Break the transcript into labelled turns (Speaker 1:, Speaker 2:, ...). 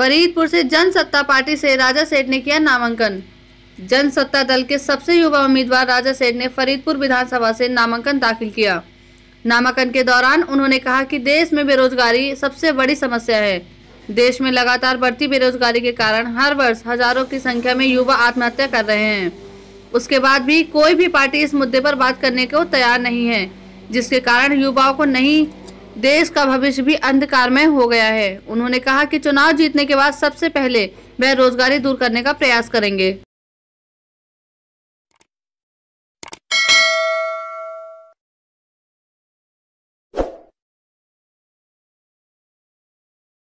Speaker 1: फरीदपुर से जन सत्ता पार्टी से राजा सेठ ने किया नामांकन जन सत्ता दल के सबसे युवा उम्मीदवार राजा सेठ ने फरीदपुर विधानसभा से नामांकन दाखिल किया नामांकन के दौरान उन्होंने कहा कि देश में बेरोजगारी सबसे बड़ी समस्या है देश में लगातार बढ़ती बेरोजगारी के कारण हर वर्ष हजारों की संख्या में युवा आत्महत्या कर रहे हैं उसके बाद भी कोई भी पार्टी इस मुद्दे पर बात करने को तैयार नहीं है जिसके कारण युवाओं को नहीं देश का भविष्य भी अंधकारमय हो गया है उन्होंने कहा कि चुनाव जीतने के बाद सबसे पहले वह रोजगारी दूर करने का प्रयास करेंगे